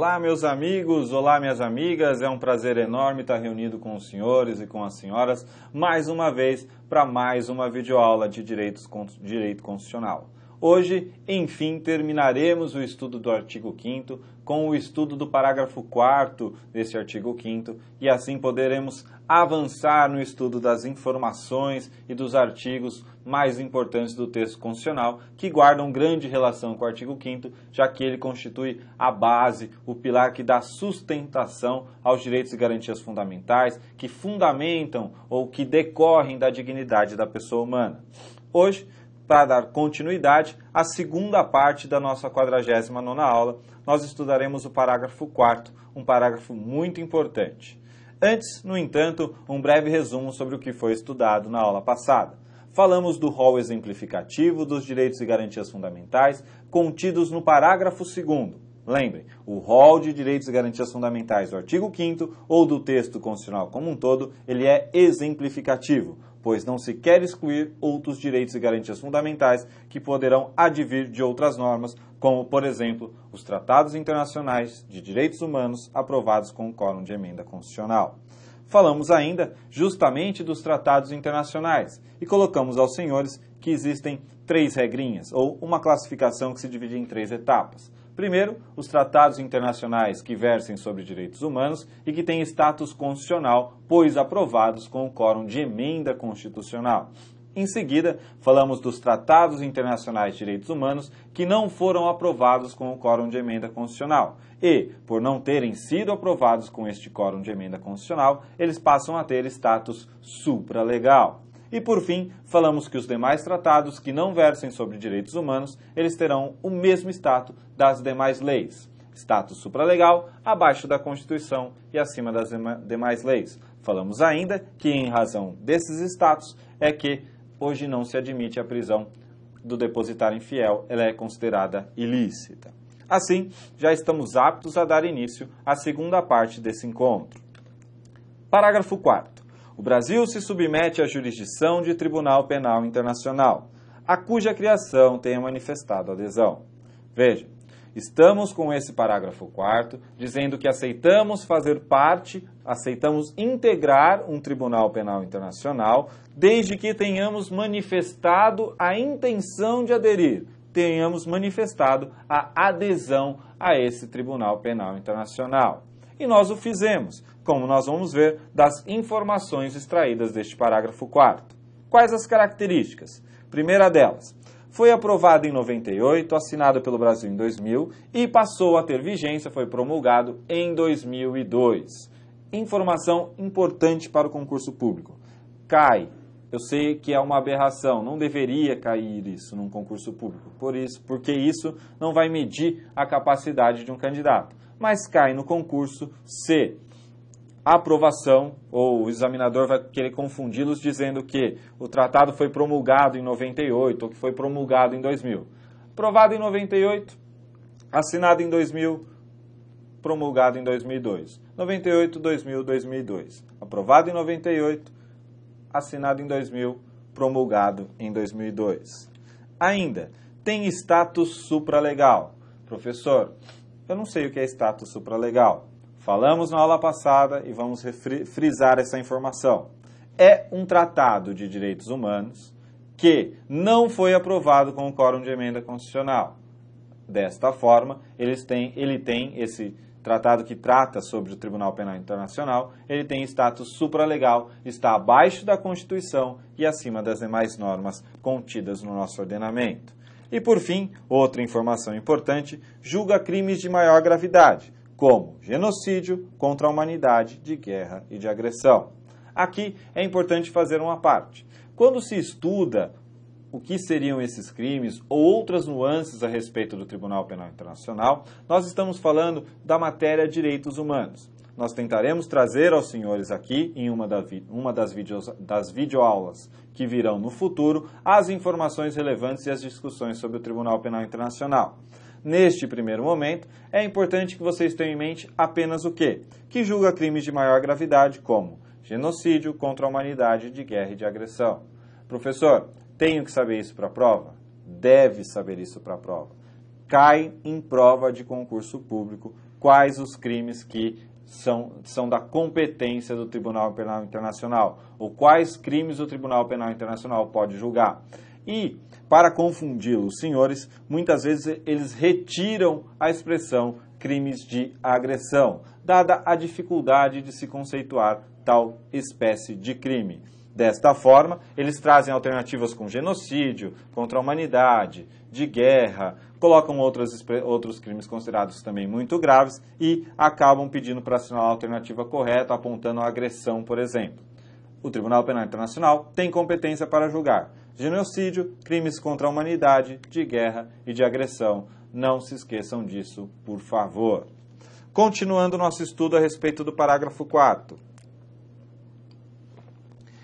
Olá, meus amigos, olá, minhas amigas. É um prazer enorme estar reunido com os senhores e com as senhoras mais uma vez para mais uma videoaula de direitos, direito constitucional. Hoje, enfim, terminaremos o estudo do artigo 5 com o estudo do parágrafo 4 desse artigo 5 e assim poderemos avançar no estudo das informações e dos artigos mais importantes do texto constitucional, que guardam grande relação com o artigo 5 já que ele constitui a base, o pilar que dá sustentação aos direitos e garantias fundamentais que fundamentam ou que decorrem da dignidade da pessoa humana. Hoje, para dar continuidade à segunda parte da nossa 49 nona aula, nós estudaremos o parágrafo 4 um parágrafo muito importante. Antes, no entanto, um breve resumo sobre o que foi estudado na aula passada. Falamos do rol exemplificativo dos direitos e garantias fundamentais contidos no parágrafo 2 Lembre, o rol de direitos e garantias fundamentais do artigo 5 ou do texto constitucional como um todo, ele é exemplificativo, pois não se quer excluir outros direitos e garantias fundamentais que poderão advir de outras normas, como, por exemplo, os tratados internacionais de direitos humanos aprovados com o Quórum de Emenda Constitucional. Falamos ainda justamente dos tratados internacionais e colocamos aos senhores que existem três regrinhas, ou uma classificação que se divide em três etapas. Primeiro, os tratados internacionais que versem sobre direitos humanos e que têm status constitucional, pois aprovados com o quórum de emenda constitucional. Em seguida, falamos dos tratados internacionais de direitos humanos que não foram aprovados com o quórum de emenda constitucional e, por não terem sido aprovados com este quórum de emenda constitucional, eles passam a ter status supralegal. E por fim, falamos que os demais tratados que não versem sobre direitos humanos, eles terão o mesmo status das demais leis. Status supralegal, abaixo da Constituição e acima das demais leis. Falamos ainda que, em razão desses status, é que hoje não se admite a prisão do depositário infiel, ela é considerada ilícita. Assim, já estamos aptos a dar início à segunda parte desse encontro. Parágrafo 4. O Brasil se submete à jurisdição de Tribunal Penal Internacional, a cuja criação tenha manifestado adesão. Veja, estamos com esse parágrafo 4 dizendo que aceitamos fazer parte, aceitamos integrar um Tribunal Penal Internacional, desde que tenhamos manifestado a intenção de aderir, tenhamos manifestado a adesão a esse Tribunal Penal Internacional e nós o fizemos, como nós vamos ver das informações extraídas deste parágrafo 4. Quais as características? Primeira delas, foi aprovado em 98, assinado pelo Brasil em 2000 e passou a ter vigência, foi promulgado em 2002. Informação importante para o concurso público. Cai. Eu sei que é uma aberração, não deveria cair isso num concurso público. Por isso, porque isso não vai medir a capacidade de um candidato mas cai no concurso C. A aprovação, ou o examinador vai querer confundi-los dizendo que o tratado foi promulgado em 98 ou que foi promulgado em 2000. Aprovado em 98, assinado em 2000, promulgado em 2002. 98, 2000, 2002. Aprovado em 98, assinado em 2000, promulgado em 2002. Ainda, tem status supralegal. Professor, eu não sei o que é status supralegal. Falamos na aula passada e vamos frisar essa informação. É um tratado de direitos humanos que não foi aprovado com o quórum de emenda constitucional. Desta forma, eles têm, ele tem esse tratado que trata sobre o Tribunal Penal Internacional, ele tem status supralegal, está abaixo da Constituição e acima das demais normas contidas no nosso ordenamento. E por fim, outra informação importante, julga crimes de maior gravidade, como genocídio contra a humanidade, de guerra e de agressão. Aqui é importante fazer uma parte. Quando se estuda o que seriam esses crimes ou outras nuances a respeito do Tribunal Penal Internacional, nós estamos falando da matéria direitos humanos nós tentaremos trazer aos senhores aqui, em uma, da vi, uma das, videos, das videoaulas que virão no futuro, as informações relevantes e as discussões sobre o Tribunal Penal Internacional. Neste primeiro momento, é importante que vocês tenham em mente apenas o quê? Que julga crimes de maior gravidade, como genocídio contra a humanidade de guerra e de agressão. Professor, tenho que saber isso para a prova? Deve saber isso para a prova. Cai em prova de concurso público quais os crimes que são, são da competência do Tribunal Penal Internacional, ou quais crimes o Tribunal Penal Internacional pode julgar. E, para confundir os senhores, muitas vezes eles retiram a expressão crimes de agressão, dada a dificuldade de se conceituar tal espécie de crime. Desta forma, eles trazem alternativas com genocídio, contra a humanidade, de guerra, colocam outros outros crimes considerados também muito graves e acabam pedindo para assinar a alternativa correta, apontando a agressão, por exemplo. O Tribunal Penal Internacional tem competência para julgar genocídio, crimes contra a humanidade, de guerra e de agressão. Não se esqueçam disso, por favor. Continuando nosso estudo a respeito do parágrafo 4.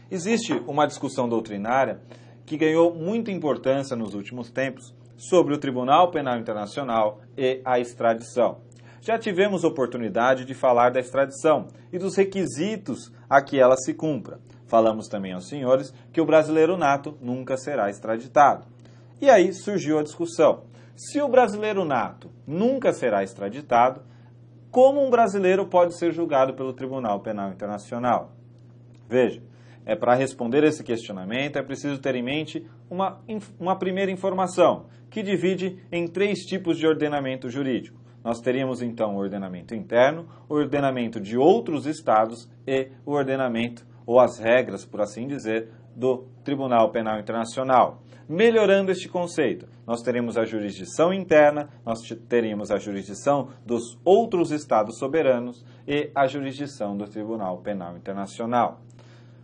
Existe uma discussão doutrinária que ganhou muita importância nos últimos tempos sobre o Tribunal Penal Internacional e a extradição. Já tivemos oportunidade de falar da extradição e dos requisitos a que ela se cumpra. Falamos também aos senhores que o brasileiro nato nunca será extraditado. E aí surgiu a discussão: se o brasileiro nato nunca será extraditado, como um brasileiro pode ser julgado pelo Tribunal Penal Internacional? Veja, é, Para responder esse questionamento, é preciso ter em mente uma, uma primeira informação, que divide em três tipos de ordenamento jurídico. Nós teríamos então o ordenamento interno, o ordenamento de outros estados e o ordenamento, ou as regras, por assim dizer, do Tribunal Penal Internacional. Melhorando este conceito, nós teremos a jurisdição interna, nós teríamos a jurisdição dos outros estados soberanos e a jurisdição do Tribunal Penal Internacional.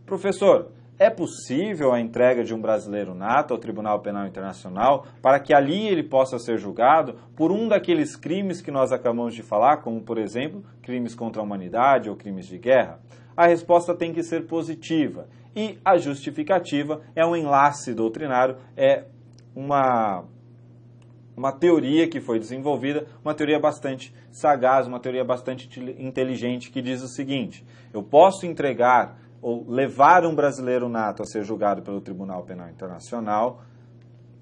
Professor, é possível a entrega de um brasileiro nato ao Tribunal Penal Internacional para que ali ele possa ser julgado por um daqueles crimes que nós acabamos de falar, como, por exemplo, crimes contra a humanidade ou crimes de guerra? A resposta tem que ser positiva. E a justificativa é um enlace doutrinário, é uma, uma teoria que foi desenvolvida, uma teoria bastante sagaz, uma teoria bastante inteligente, que diz o seguinte: eu posso entregar ou levar um brasileiro nato a ser julgado pelo Tribunal Penal Internacional,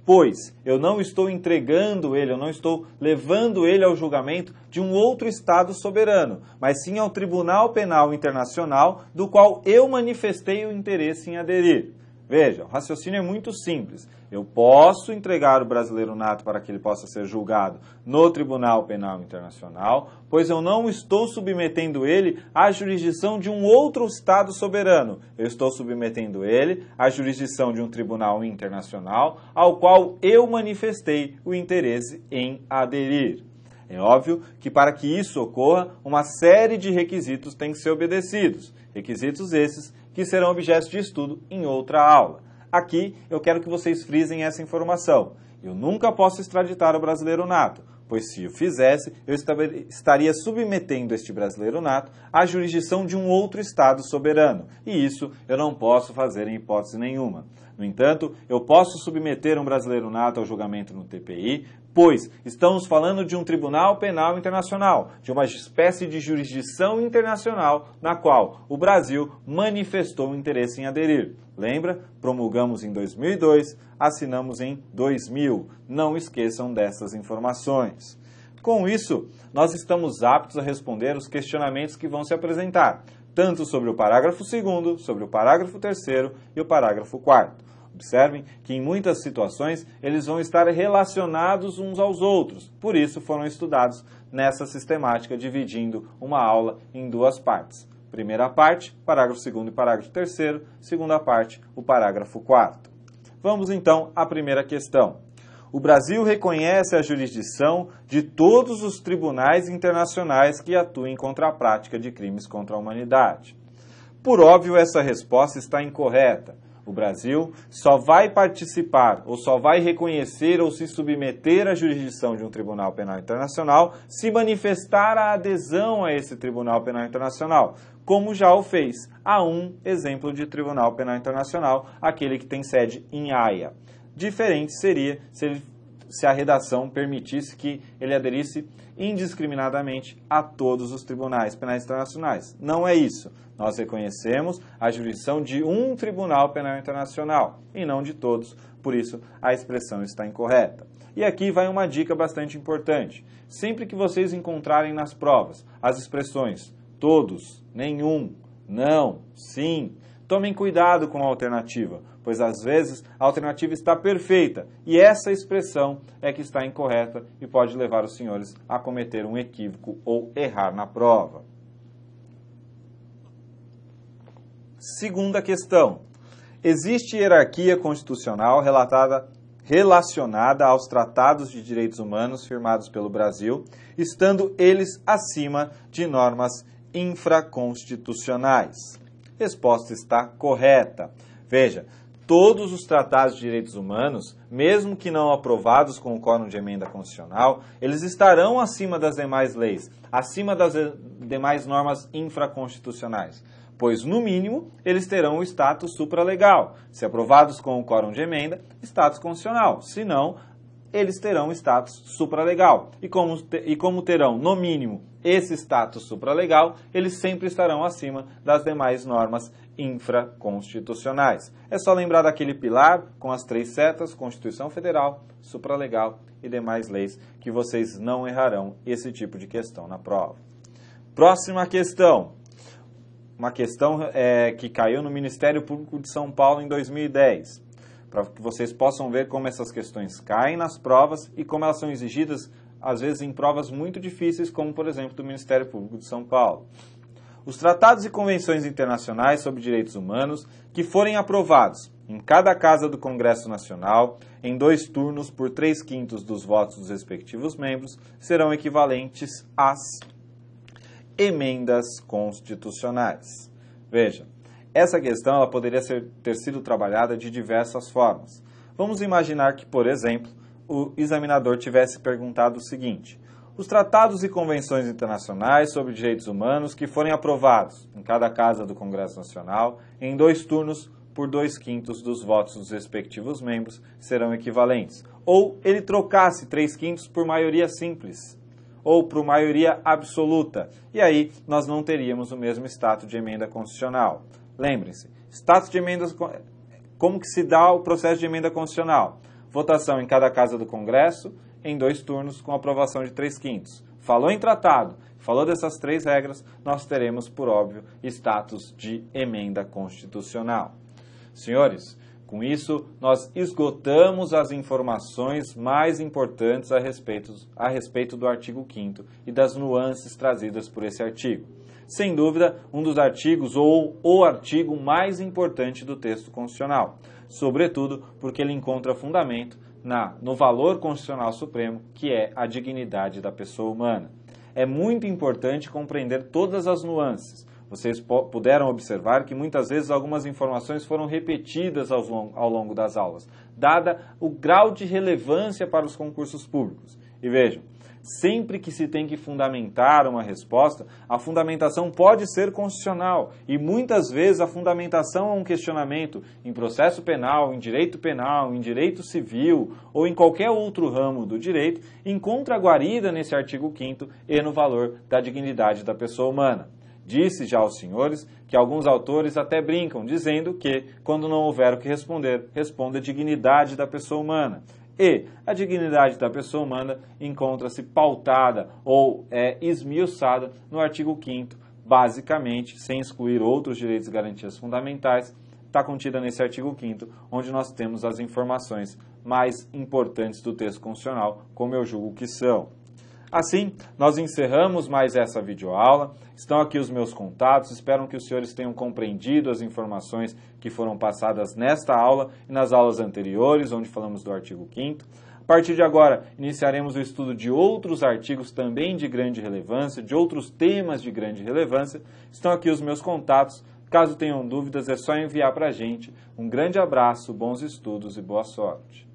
pois eu não estou entregando ele, eu não estou levando ele ao julgamento de um outro Estado soberano, mas sim ao Tribunal Penal Internacional, do qual eu manifestei o interesse em aderir. Veja, o raciocínio é muito simples. Eu posso entregar o brasileiro nato para que ele possa ser julgado no Tribunal Penal Internacional, pois eu não estou submetendo ele à jurisdição de um outro Estado soberano. Eu estou submetendo ele à jurisdição de um tribunal internacional ao qual eu manifestei o interesse em aderir. É óbvio que para que isso ocorra, uma série de requisitos têm que ser obedecidos. Requisitos esses que serão objetos de estudo em outra aula. Aqui eu quero que vocês frisem essa informação. Eu nunca posso extraditar o brasileiro nato, pois se o fizesse, eu estaria submetendo este brasileiro nato à jurisdição de um outro Estado soberano, e isso eu não posso fazer em hipótese nenhuma. No entanto, eu posso submeter um brasileiro nato ao julgamento no TPI, Pois estamos falando de um tribunal penal internacional, de uma espécie de jurisdição internacional na qual o Brasil manifestou interesse em aderir. Lembra? Promulgamos em 2002, assinamos em 2000. Não esqueçam dessas informações. Com isso, nós estamos aptos a responder os questionamentos que vão se apresentar, tanto sobre o parágrafo 2, sobre o parágrafo 3 e o parágrafo 4. Observem que em muitas situações eles vão estar relacionados uns aos outros, por isso foram estudados nessa sistemática, dividindo uma aula em duas partes. Primeira parte, parágrafo 2 e parágrafo 3, segunda parte, o parágrafo 4. Vamos então à primeira questão. O Brasil reconhece a jurisdição de todos os tribunais internacionais que atuem contra a prática de crimes contra a humanidade. Por óbvio, essa resposta está incorreta o Brasil só vai participar ou só vai reconhecer ou se submeter à jurisdição de um Tribunal Penal Internacional se manifestar a adesão a esse Tribunal Penal Internacional, como já o fez a um exemplo de Tribunal Penal Internacional, aquele que tem sede em Haia. Diferente seria se ele se a redação permitisse que ele aderisse indiscriminadamente a todos os tribunais penais internacionais. Não é isso. Nós reconhecemos a jurisdição de um tribunal penal internacional e não de todos, por isso a expressão está incorreta. E aqui vai uma dica bastante importante. Sempre que vocês encontrarem nas provas as expressões todos, nenhum, não, sim, Tomem cuidado com a alternativa, pois às vezes a alternativa está perfeita e essa expressão é que está incorreta e pode levar os senhores a cometer um equívoco ou errar na prova. Segunda questão: existe hierarquia constitucional relatada relacionada aos tratados de direitos humanos firmados pelo Brasil, estando eles acima de normas infraconstitucionais resposta está correta. Veja, todos os tratados de direitos humanos, mesmo que não aprovados com o quórum de emenda constitucional, eles estarão acima das demais leis, acima das demais normas infraconstitucionais, pois, no mínimo, eles terão o status supralegal, se aprovados com o quórum de emenda, status constitucional, se não, eles terão status supralegal. E como, e como terão, no mínimo, esse status supralegal, eles sempre estarão acima das demais normas infraconstitucionais. É só lembrar daquele pilar com as três setas, Constituição Federal, supralegal e demais leis, que vocês não errarão esse tipo de questão na prova. Próxima questão. Uma questão é, que caiu no Ministério Público de São Paulo em 2010 para que vocês possam ver como essas questões caem nas provas e como elas são exigidas, às vezes, em provas muito difíceis, como, por exemplo, do Ministério Público de São Paulo. Os tratados e convenções internacionais sobre direitos humanos que forem aprovados em cada casa do Congresso Nacional, em dois turnos por três quintos dos votos dos respectivos membros, serão equivalentes às emendas constitucionais. Veja, essa questão ela poderia ser, ter sido trabalhada de diversas formas. Vamos imaginar que, por exemplo, o examinador tivesse perguntado o seguinte: os tratados e convenções internacionais sobre direitos humanos que forem aprovados em cada casa do Congresso Nacional em dois turnos por dois quintos dos votos dos respectivos membros serão equivalentes. Ou ele trocasse três quintos por maioria simples ou por maioria absoluta. E aí nós não teríamos o mesmo status de emenda constitucional. Lembrem-se, status de emendas como que se dá o processo de emenda constitucional? Votação em cada casa do Congresso, em dois turnos, com aprovação de três quintos. Falou em tratado, falou dessas três regras, nós teremos, por óbvio, status de emenda constitucional. Senhores, com isso, nós esgotamos as informações mais importantes a respeito, a respeito do artigo 5 e das nuances trazidas por esse artigo. Sem dúvida, um dos artigos ou o artigo mais importante do texto constitucional, sobretudo porque ele encontra fundamento na, no valor constitucional supremo, que é a dignidade da pessoa humana. É muito importante compreender todas as nuances, vocês puderam observar que muitas vezes algumas informações foram repetidas ao longo, ao longo das aulas, dada o grau de relevância para os concursos públicos. E vejam, sempre que se tem que fundamentar uma resposta, a fundamentação pode ser constitucional e muitas vezes a fundamentação a é um questionamento em processo penal, em direito penal, em direito civil ou em qualquer outro ramo do direito, encontra guarida nesse artigo 5 e no valor da dignidade da pessoa humana. Disse já aos senhores que alguns autores até brincam, dizendo que, quando não houver o que responder, responda a dignidade da pessoa humana. E a dignidade da pessoa humana encontra-se pautada ou é esmiuçada no artigo 5, basicamente, sem excluir outros direitos e garantias fundamentais, está contida nesse artigo 5, onde nós temos as informações mais importantes do texto constitucional, como eu julgo que são. Assim, nós encerramos mais essa videoaula. Estão aqui os meus contatos. Espero que os senhores tenham compreendido as informações que foram passadas nesta aula e nas aulas anteriores, onde falamos do artigo 5 A partir de agora, iniciaremos o estudo de outros artigos também de grande relevância, de outros temas de grande relevância. Estão aqui os meus contatos. Caso tenham dúvidas, é só enviar para a gente. Um grande abraço, bons estudos e boa sorte.